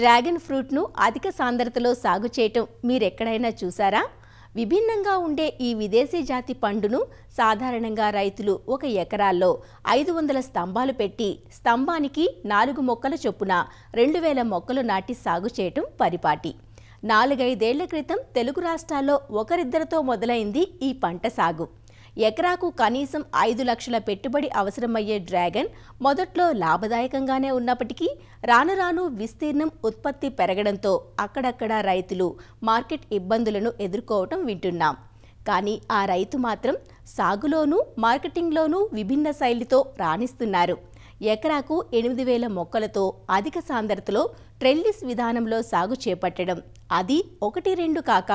dragon ఫ్రూట్ను అధిక సాంద్రతలో సాగు చేయటం మీరెక్కడైనా చూసారా విభిన్నంగా ఉండే ఈ విదేశీ జాతి పండును సాధారణంగా రైతులు ఒక ఎకరాల్లో ఐదు వందల స్తంభాలు పెట్టి స్తంభానికి నాలుగు మొక్కల చొప్పున రెండు వేల మొక్కలు నాటి సాగు చేయటం పరిపాటి నాలుగైదేళ్ల క్రితం తెలుగు రాష్ట్రాల్లో ఒకరిద్దరితో మొదలైంది ఈ పంట సాగు ఎకరాకు కనీసం ఐదు లక్షల పెట్టుబడి అవసరమయ్యే డ్రాగన్ మొదట్లో లాభదాయకంగానే ఉన్నప్పటికీ రాను రాను విస్తీర్ణం ఉత్పత్తి పెరగడంతో అక్కడక్కడ రైతులు మార్కెట్ ఇబ్బందులను ఎదుర్కోవటం వింటున్నాం కానీ ఆ రైతు మాత్రం సాగులోనూ మార్కెటింగ్లోనూ విభిన్న శైలితో రాణిస్తున్నారు ఎకరాకు ఎనిమిది వేల మొక్కలతో అధిక సాంద్రతలో ట్రెల్లిస్ విధానంలో సాగు చేపట్టడం అది ఒకటి రెండు కాక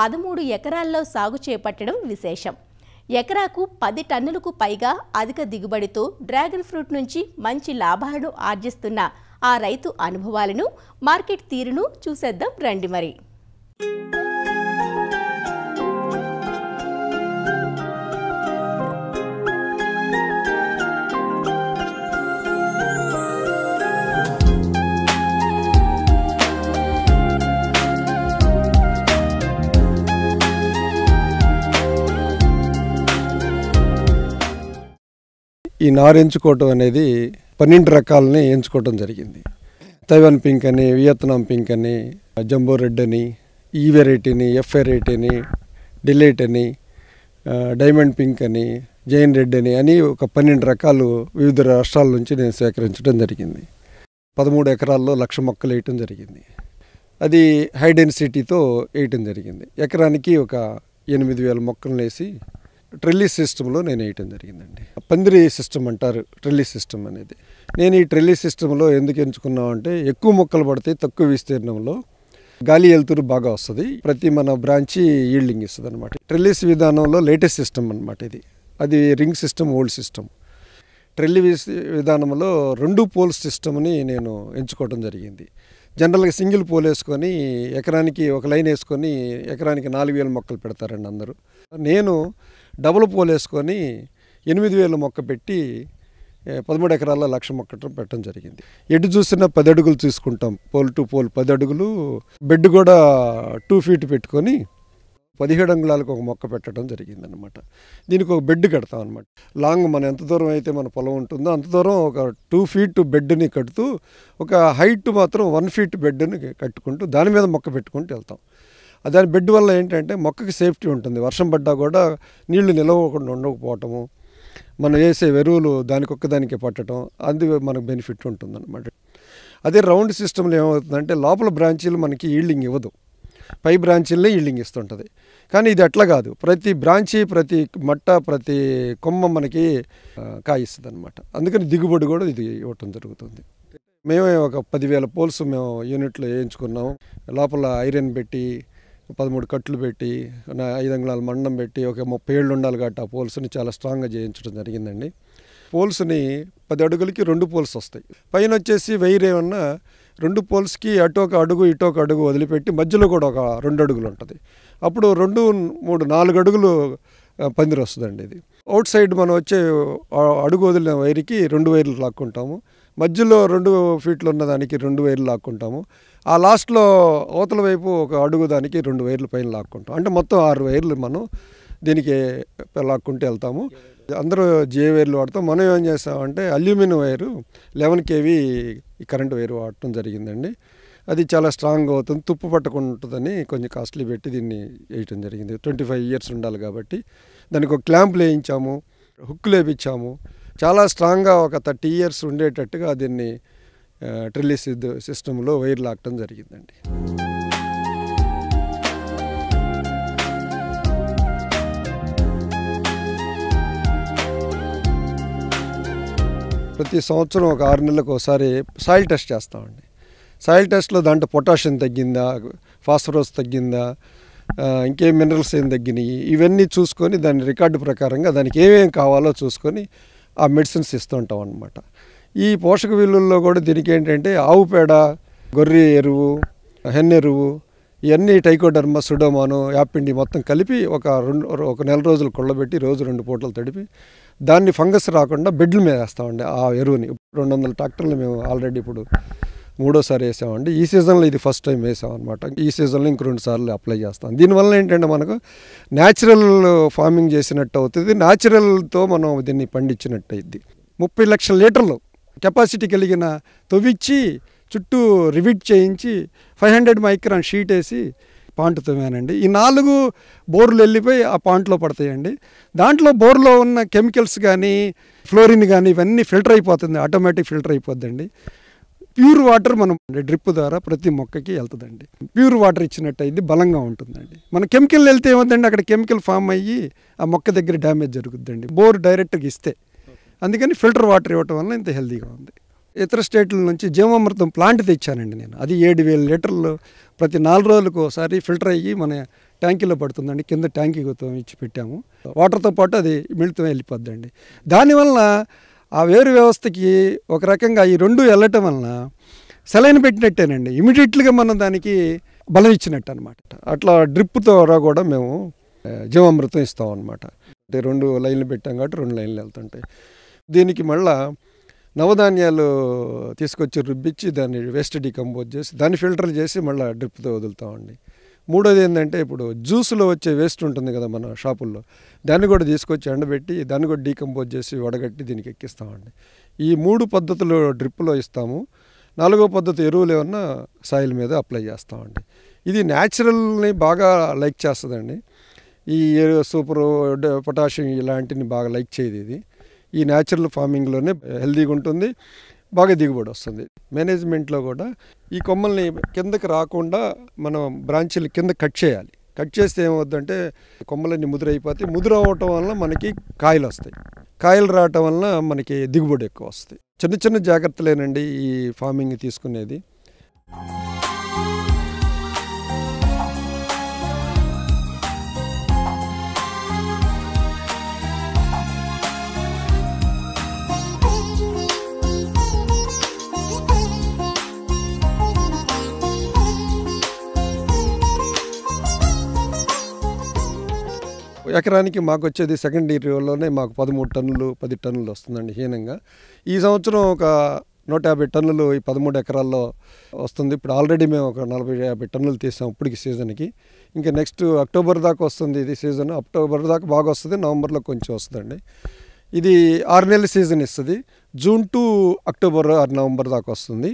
పదమూడు ఎకరాల్లో సాగు చేపట్టడం విశేషం ఎకరాకు పది టన్నులకు పైగా అధిక దిగుబడితో డ్రాగన్ ఫ్రూట్ నుంచి మంచి లాభాలను ఆర్జిస్తున్న ఆ రైతు అనుభవాలను మార్కెట్ తీరును చూసేద్దాం రండి మరి ఈ నారు ఎంచుకోవటం అనేది పన్నెండు రకాలని ఎంచుకోవటం జరిగింది తైవాన్ పింక్ అని వియత్నాం పింక్ అని జంబో రెడ్ అని ఈ వెరైటీని ఎఫ్ వెరైటీని డిలైట్ అని డైమండ్ పింక్ అని జైన్ రెడ్ అని అని ఒక పన్నెండు రకాలు వివిధ రాష్ట్రాల నుంచి నేను సేకరించడం జరిగింది పదమూడు ఎకరాల్లో లక్ష మొక్కలు వేయటం జరిగింది అది హై డెన్సిటీతో వేయటం జరిగింది ఎకరానికి ఒక ఎనిమిది వేల మొక్కలు వేసి ట్రిల్లీ సిస్టంలో నేను వేయటం జరిగిందండి పందిరి సిస్టమ్ అంటారు ట్రిల్లీ సిస్టమ్ అనేది నేను ఈ ట్రిల్లీ సిస్టంలో ఎందుకు ఎంచుకున్నాం అంటే ఎక్కువ మొక్కలు పడితే తక్కువ విస్తీర్ణంలో గాలి వెలుతురు బాగా వస్తుంది ప్రతి మన బ్రాంచి ఈల్డింగ్ ఇస్తుంది అనమాట ట్రిల్లీస్ విధానంలో లేటెస్ట్ సిస్టమ్ అనమాట ఇది అది రింగ్ సిస్టమ్ ఓల్డ్ సిస్టమ్ ట్రిల్లీ విధానంలో రెండు పోల్ సిస్టమ్ని నేను ఎంచుకోవడం జరిగింది జనరల్గా సింగిల్ పోల్ వేసుకొని ఎకరానికి ఒక లైన్ వేసుకొని ఎకరానికి నాలుగు వేల మొక్కలు పెడతారండి అందరూ నేను డబుల్ పోలేసుకొని ఎనిమిది వేల మొక్క పెట్టి పదమూడు ఎకరాల లక్ష మొక్కటం పెట్టడం జరిగింది ఎటు చూసినా పది అడుగులు తీసుకుంటాం పోల్ టు పోల్ పది అడుగులు బెడ్ కూడా టూ ఫీట్ పెట్టుకొని పదిహేడు అంగుళాలకు ఒక మొక్క పెట్టడం జరిగిందనమాట దీనికి ఒక బెడ్ కడతాం అనమాట లాంగ్ మన ఎంత దూరం అయితే మన పొలం ఉంటుందో అంత దూరం ఒక టూ ఫీట్ బెడ్ని కడుతూ ఒక హైట్ మాత్రం వన్ ఫీట్ బెడ్ని కట్టుకుంటూ దాని మీద మొక్క పెట్టుకుంటూ వెళ్తాం దాని బెడ్ వల్ల ఏంటంటే మొక్కకి సేఫ్టీ ఉంటుంది వర్షం పడ్డా కూడా నీళ్లు నిలవకుండా ఉండకపోవటము మనం వేసే ఎరువులు దానికొక్క దానికే పట్టడం అది మనకు బెనిఫిట్ ఉంటుందన్నమాట అదే రౌండ్ సిస్టంలో ఏమవుతుందంటే లోపల బ్రాంచీలు మనకి ఈల్డింగ్ ఇవ్వదు పై బ్రాంచీలనే ఈల్డింగ్ ఇస్తుంటుంది కానీ ఇది అట్లా కాదు ప్రతి బ్రాంచీ ప్రతి మట్ట ప్రతి కొమ్మ మనకి కాయిస్తుంది అనమాట అందుకని దిగుబడి కూడా ఇది ఇవ్వటం జరుగుతుంది మేమే ఒక పదివేల పోల్స్ మేము యూనిట్లో వేయించుకున్నాము లోపల ఐరన్ పెట్టి పదమూడు కట్లు పెట్టి ఐదు అంగళాలు మండం పెట్టి ఒక ముప్పై ఏళ్ళు ఉండాలి కాబట్టి ఆ పోల్స్ని చాలా స్ట్రాంగ్గా చేయించడం జరిగిందండి పోల్స్ని పది అడుగులకి రెండు పోల్స్ వస్తాయి పైన వచ్చేసి ఏమన్నా రెండు పోల్స్కి అటు ఒక అడుగు ఇటు ఒక అడుగు వదిలిపెట్టి మధ్యలో కూడా ఒక రెండు అడుగులు ఉంటుంది అప్పుడు రెండు మూడు నాలుగు అడుగులు పందిరి వస్తుందండి ఇది అవుట్ సైడ్ మనం వచ్చే అడుగు వదిలిన వైర్కి రెండు వైర్లు లాక్కుంటాము మధ్యలో రెండు ఫీట్లు ఉన్న దానికి రెండు వైర్లు లాక్కుంటాము ఆ లాస్ట్లో అవతల వైపు ఒక అడుగు దానికి రెండు వైర్లు పైన లాక్కుంటాం అంటే మొత్తం ఆరు వైర్లు మనం దీనికి లాక్కుంటూ వెళ్తాము అందరూ జే వైర్లు వాడతాం మనం ఏం చేస్తామంటే aluminium wire eleven KV current wire వాడటం జరిగిందండి అది చాలా స్ట్రాంగ్ అవుతుంది తుప్పు పట్టకుంటుందని కొంచెం కాస్ట్లీ పెట్టి దీన్ని వేయటం జరిగింది ట్వంటీ ఫైవ్ ఇయర్స్ ఉండాలి కాబట్టి దానికి ఒక క్లాంప్ లేయించాము హుక్ లేపించాము చాలా స్ట్రాంగ్గా ఒక థర్టీ ఇయర్స్ ఉండేటట్టుగా దీన్ని ట్రిల్లిస్ సిస్టంలో వైర్ లాగటం జరిగిందండి ప్రతి సంవత్సరం ఒక ఆరు నెలలకు ఒకసారి సాయిల్ టెస్ట్ చేస్తామండి సాయిల్ టెస్ట్లో దాంట్లో పొటాషియం తగ్గిందా ఫాస్ఫరస్ తగ్గిందా ఇంకేం మినరల్స్ ఏం తగ్గినాయి ఇవన్నీ చూసుకొని దాని రికార్డు ప్రకారంగా దానికి ఏమేమి కావాలో చూసుకొని ఆ మెడిసిన్స్ ఇస్తుంటాం అనమాట ఈ పోషక విలువల్లో కూడా దీనికి ఏంటంటే ఆవు పేడ గొర్రె ఎరువు హెన్నెరువు ఇవన్నీ టైకోడర్మ సుడోమాను యాపిండి మొత్తం కలిపి ఒక రెండు ఒక నెల రోజులు కొళ్ళబెట్టి రోజు రెండు పూటలు తడిపి దాన్ని ఫంగస్ రాకుండా బెడ్ల మీద వేస్తామండి ఆ ఎరువుని రెండు వందల ట్రాక్టర్లు మేము ఆల్రెడీ ఇప్పుడు మూడోసారి వేసామండి ఈ సీజన్లో ఇది ఫస్ట్ టైం వేసామన్నమాట ఈ సీజన్లో ఇంక రెండు సార్లు అప్లై చేస్తాం దీనివల్ల ఏంటంటే మనకు న్యాచురల్ ఫార్మింగ్ చేసినట్టు అవుతుంది న్యాచురల్తో మనం దీన్ని పండించినట్టు అయింది ముప్పై లక్షల లీటర్లు కెపాసిటీ కలిగిన తొవ్విచ్చి చుట్టూ రివిట్ చేయించి ఫైవ్ హండ్రెడ్ మైక్రాన్ షీట్ వేసి పాంట్ తోమానండి ఈ నాలుగు బోర్లు వెళ్ళిపోయి ఆ పాంట్లో పడతాయండి దాంట్లో బోర్లో ఉన్న కెమికల్స్ కానీ ఫ్లోరిన్ కానీ ఇవన్నీ ఫిల్టర్ అయిపోతుంది ఆటోమేటిక్ ఫిల్టర్ అయిపోద్దండి ప్యూర్ వాటర్ మనం డ్రిప్ ద్వారా ప్రతి మొక్కకి వెళ్తుందండి ప్యూర్ వాటర్ ఇచ్చినట్టు అయింది బలంగా ఉంటుందండి మన కెమికల్ వెళ్తే ఏమవుతుందండి అక్కడ కెమికల్ ఫామ్ అయ్యి ఆ మొక్క దగ్గర డ్యామేజ్ జరుగుద్దండి బోర్ డైరెక్ట్గా ఇస్తే అందుకని ఫిల్టర్ వాటర్ ఇవ్వటం వల్ల ఇంత హెల్తీగా ఉంది ఇతర స్టేట్ల నుంచి జీవామృతం ప్లాంట్ తెచ్చానండి నేను అది ఏడు వేల లీటర్లు ప్రతి నాలుగు రోజులకు ఒకసారి ఫిల్టర్ అయ్యి మన ట్యాంకీలో పడుతుందండి కింద ట్యాంకీ ఇచ్చి పెట్టాము వాటర్తో పాటు అది మిళితం వెళ్ళిపోద్దండి దానివల్ల ఆ వేరు వ్యవస్థకి ఒక రకంగా ఈ రెండు వెళ్ళటం వలన సెలైన్ పెట్టినట్టేనండి ఇమీడియట్లీగా మనం దానికి బలం ఇచ్చినట్టు అనమాట అట్లా డ్రిప్ ద్వారా కూడా మేము జీవామృతం ఇస్తాం అనమాట రెండు లైన్లు పెట్టాం కాబట్టి రెండు లైన్లు వెళ్తుంటాయి దీనికి మళ్ళా నవధాన్యాలు తీసుకొచ్చి రుబ్బిచ్చి దాన్ని వేస్ట్ డికంపోజ్ చేసి దాన్ని ఫిల్టర్ చేసి మళ్ళీ డ్రిప్తో వదులుతామండి మూడోది ఏంటంటే ఇప్పుడు జ్యూస్లో వచ్చే వేస్ట్ ఉంటుంది కదా మన షాపుల్లో దాన్ని కూడా తీసుకొచ్చి ఎండబెట్టి దాన్ని కూడా డీకంపోజ్ చేసి వడగట్టి దీనికి ఎక్కిస్తామండి ఈ మూడు పద్ధతులు డ్రిప్లో ఇస్తాము నాలుగో పద్ధతి ఎరువులు ఏమన్నా సాయిల్ మీద అప్లై చేస్తామండి ఇది న్యాచురల్ని బాగా లైక్ చేస్తుందండి ఈ సూపర్ పొటాషియం ఇలాంటిని బాగా లైక్ చేయదు ఇది ఈ న్యాచురల్ ఫార్మింగ్లోనే హెల్దీగా ఉంటుంది బాగా దిగుబడి వస్తుంది మేనేజ్మెంట్లో కూడా ఈ కొమ్మల్ని కిందకి రాకుండా మనం బ్రాంచీలు కింద కట్ చేయాలి కట్ చేస్తే ఏమవుద్దంటే కొమ్మలన్నీ ముదురైపోతాయి ముదురు అవ్వటం వలన మనకి కాయలు వస్తాయి కాయలు రావటం వలన మనకి దిగుబడి ఎక్కువ వస్తాయి చిన్న చిన్న జాగ్రత్తలేనండి ఈ ఫార్మింగ్ తీసుకునేది ఎకరానికి మాకు వచ్చేది సెకండ్ ఇయర్లోనే మాకు పదమూడు టన్నులు పది టన్నులు వస్తుందండి హీనంగా ఈ సంవత్సరం ఒక నూట యాభై టన్నులు ఈ పదమూడు ఎకరాల్లో వస్తుంది ఇప్పుడు ఆల్రెడీ మేము ఒక నలభై యాభై టన్నులు తీసాం ఇప్పటికి సీజన్కి ఇంకా నెక్స్ట్ అక్టోబర్ దాకా వస్తుంది ఇది సీజన్ అక్టోబర్ దాకా బాగా వస్తుంది నవంబర్లో కొంచెం వస్తుందండి ఇది ఆరు నెలల సీజన్ ఇస్తుంది జూన్ టు అక్టోబర్ ఆరు నవంబర్ దాకా వస్తుంది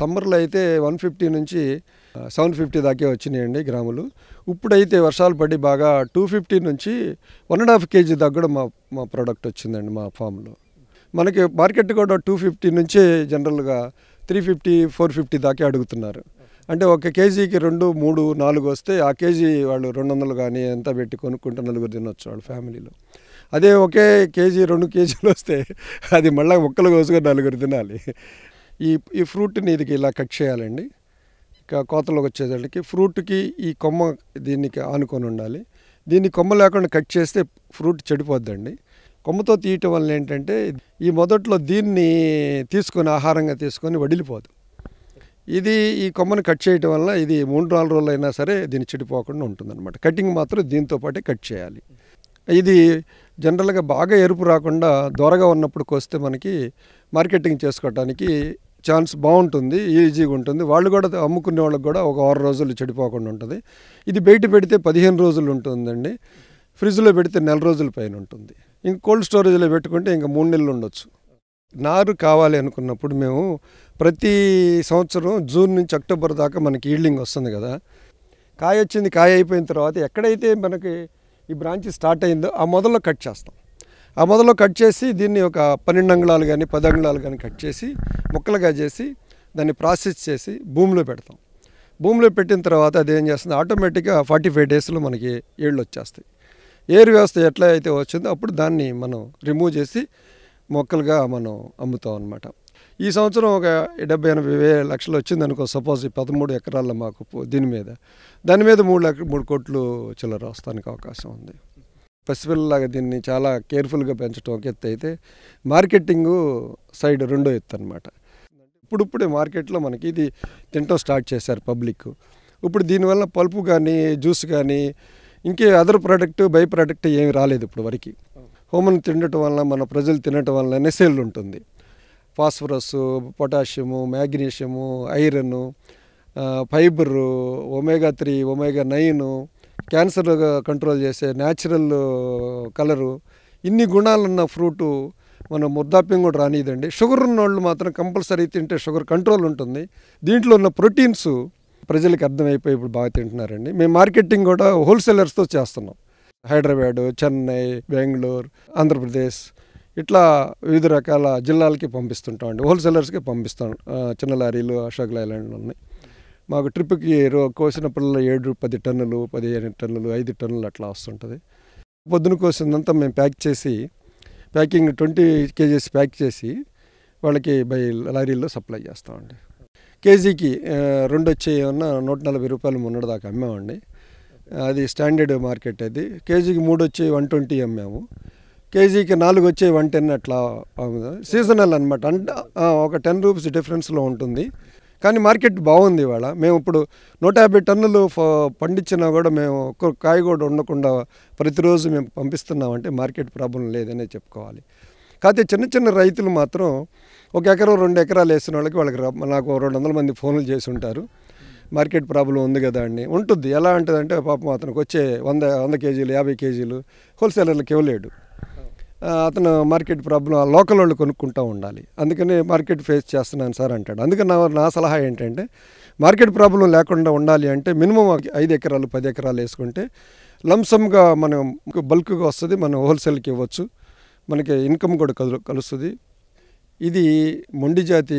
సమ్మర్లో అయితే వన్ ఫిఫ్టీ నుంచి సెవెన్ ఫిఫ్టీ దాకే వచ్చినాయండి గ్రాములు ఇప్పుడైతే వర్షాలు పడి బాగా టూ ఫిఫ్టీ నుంచి వన్ అండ్ హాఫ్ కేజీ దాకా కూడా మా మా ప్రోడక్ట్ వచ్చిందండి మా ఫామ్లో మనకి మార్కెట్ కూడా టూ ఫిఫ్టీ నుంచే జనరల్గా త్రీ ఫిఫ్టీ ఫోర్ ఫిఫ్టీ దాకే అడుగుతున్నారు అంటే ఒక కేజీకి రెండు మూడు నాలుగు వస్తే ఆ కేజీ వాళ్ళు రెండు వందలు కానీ ఎంత పెట్టి కొనుక్కుంటే నలుగురు తినొచ్చు వాళ్ళు ఫ్యామిలీలో అదే ఒకే కేజీ రెండు కేజీలు వస్తే అది మళ్ళీ ఒక్కలు కోసుకొని నలుగురు తినాలి ఈ ఈ ఫ్రూట్ని ఇది ఇలా కట్ చేయాలండి కోతలోకి వచ్చేసరికి ఫ్రూట్కి ఈ కొమ్మ దీనికి ఆనుకొని ఉండాలి దీన్ని కొమ్మ లేకుండా కట్ చేస్తే ఫ్రూట్ చెడిపోద్దండి కొమ్మతో తీయటం వల్ల ఏంటంటే ఈ మొదట్లో దీన్ని తీసుకొని ఆహారంగా తీసుకొని వడిలిపోదు ఇది ఈ కొమ్మను కట్ చేయటం వల్ల ఇది మూడు నాలుగు రోజులు అయినా సరే దీన్ని చెడిపోకుండా ఉంటుందన్నమాట కటింగ్ మాత్రం దీంతో పాటే కట్ చేయాలి ఇది జనరల్గా బాగా ఎరుపు రాకుండా దొరగా ఉన్నప్పుడు కొస్తే మనకి మార్కెటింగ్ చేసుకోవడానికి ఛాన్స్ బాగుంటుంది ఈజీగా ఉంటుంది వాళ్ళు కూడా అమ్ముకునే వాళ్ళకి కూడా ఒక ఆరు రోజులు చెడిపోకుండా ఉంటుంది ఇది బయట పెడితే పదిహేను రోజులు ఉంటుందండి ఫ్రిడ్జ్లో పెడితే నెల రోజుల పైన ఉంటుంది ఇంక కోల్డ్ స్టోరేజ్లో పెట్టుకుంటే ఇంకా మూడు నెలలు ఉండొచ్చు నారు కావాలి అనుకున్నప్పుడు మేము ప్రతి సంవత్సరం జూన్ నుంచి అక్టోబర్ దాకా మనకి ఈల్డింగ్ వస్తుంది కదా కాయ వచ్చింది కాయ అయిపోయిన తర్వాత ఎక్కడైతే మనకి ఈ బ్రాంచ్ స్టార్ట్ అయిందో ఆ మొదల్లో కట్ చేస్తాం ఆ మొదలో కట్ చేసి దీన్ని ఒక పన్నెండు అంగుళాలు కానీ పది అంగుళాలు కానీ కట్ చేసి ముక్కలుగా చేసి దాన్ని ప్రాసెస్ చేసి భూమిలో పెడతాం భూమిలో పెట్టిన తర్వాత అది ఏం చేస్తుంది ఆటోమేటిక్గా ఫార్టీ ఫైవ్ డేస్లో మనకి ఏళ్ళు వచ్చేస్తాయి ఏరు వ్యవస్థ ఎట్లా అయితే వచ్చిందో అప్పుడు దాన్ని మనం రిమూవ్ చేసి మొక్కలుగా మనం అమ్ముతాం అనమాట ఈ సంవత్సరం ఒక డెబ్బై ఎనభై వేల లక్షలు వచ్చింది అనుకో సపోజ్ ఈ పదమూడు ఎకరాల మాకు దీని మీద దాని మీద మూడు లక్ష మూడు కోట్లు చిల్లర వస్తానికి అవకాశం ఉంది పసిపిల్లలాగా దీన్ని చాలా కేర్ఫుల్గా పెంచడం ఒక ఎత్తు అయితే మార్కెటింగ్ సైడ్ రెండో ఎత్తు అనమాట ఇప్పుడిప్పుడే మార్కెట్లో మనకి ఇది తింటం స్టార్ట్ చేశారు పబ్లిక్ ఇప్పుడు దీనివల్ల పల్పు కానీ జ్యూస్ కానీ ఇంకే అదర్ ప్రోడక్ట్ బై ప్రోడక్ట్ ఏమి రాలేదు ఇప్పుడు వరకు హోమన్ తినడం వల్ల మన ప్రజలు తినటం వల్ల నెసేల్ ఉంటుంది phosphorus potassium magnesium iron fibre omega three omega nine cancer control చేసే న్యాచురల్ కలరు ఇన్ని గుణాలున్న ఫ్రూటు మనం ముద్దాప్యం కూడా రానిదండి షుగర్ ఉన్న వాళ్ళు మాత్రం కంపల్సరీ తింటే షుగర్ కంట్రోల్ ఉంటుంది దీంట్లో ఉన్న ప్రోటీన్స్ ప్రజలకు అర్థమైపోయి ఇప్పుడు బాగా తింటున్నారండి మేము మార్కెటింగ్ కూడా హోల్సేలర్స్తో చేస్తున్నాం హైదరాబాదు చెన్నై బెంగళూరు ఆంధ్రప్రదేశ్ ఇట్లా వివిధ రకాల జిల్లాలకి పంపిస్తుంటామండి హోల్సేలర్స్కి పంపిస్తాం చిన్న లారీలు అశోక్ లైలాండ్లు ఉన్నాయి మాకు ట్రిప్కి కోసినప్పుడల్లా ఏడు పది టన్నులు పదిహేను టన్నులు ఐదు టన్నులు అట్లా వస్తుంటుంది పొద్దున కోసినంతా మేము ప్యాక్ చేసి ప్యాకింగ్ ట్వంటీ కేజీస్ ప్యాక్ చేసి వాళ్ళకి బై లారీల్లో సప్లై చేస్తామండి కేజీకి రెండు వచ్చే నూట నలభై రూపాయలు మొన్నటి దాకా అమ్మామండి అది స్టాండర్డ్ మార్కెట్ అది కేజీకి మూడు వచ్చి వన్ ట్వంటీ అమ్మాము కేజీకి నాలుగు వచ్చే వన్ టెన్ అట్లా సీజనల్ అనమాట అంటే ఒక టెన్ రూపీస్ డిఫరెన్స్లో ఉంటుంది కానీ మార్కెట్ బాగుంది ఇవాళ మేము ఇప్పుడు నూట యాభై టన్నులు పండించినా కూడా మేము ఒక్క కాయ కూడా ఉండకుండా ప్రతిరోజు మేము పంపిస్తున్నామంటే మార్కెట్ ప్రాబ్లం లేదనే చెప్పుకోవాలి కాకపోతే చిన్న చిన్న రైతులు మాత్రం ఒక ఎకరం రెండు ఎకరాలు వేసిన వాళ్ళకి వాళ్ళకి నాకు రెండు వందల మంది ఫోన్లు చేసి ఉంటారు మార్కెట్ ప్రాబ్లం ఉంది కదా అండి ఉంటుంది ఎలా ఉంటుందంటే పాపం అతనికి వచ్చే వంద వంద కేజీలు యాభై కేజీలు హోల్సేలర్లకు ఇవ్వలేడు అతను మార్కెట్ ప్రాబ్లం లోకల్ వాళ్ళు కొనుక్కుంటూ ఉండాలి అందుకని మార్కెట్ ఫేస్ చేస్తున్నాను సార్ అంటాడు అందుకని నా నా సలహా ఏంటంటే మార్కెట్ ప్రాబ్లం లేకుండా ఉండాలి అంటే మినిమం ఐదు ఎకరాలు పది ఎకరాలు వేసుకుంటే లంసమ్గా మనం బల్క్గా వస్తుంది మనం హోల్సేల్కి ఇవ్వచ్చు మనకి ఇన్కమ్ కూడా కలు కలుస్తుంది ఇది మొండి జాతి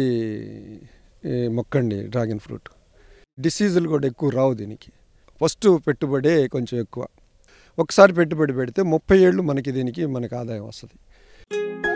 మొక్కండి డ్రాగన్ ఫ్రూట్ డిసీజులు కూడా ఎక్కువ రావు దీనికి ఫస్ట్ పెట్టుబడే కొంచెం ఎక్కువ ఒకసారి పెట్టుబడి పెడితే ముప్పై ఏళ్ళు మనకి దీనికి మనకు ఆదాయం వస్తుంది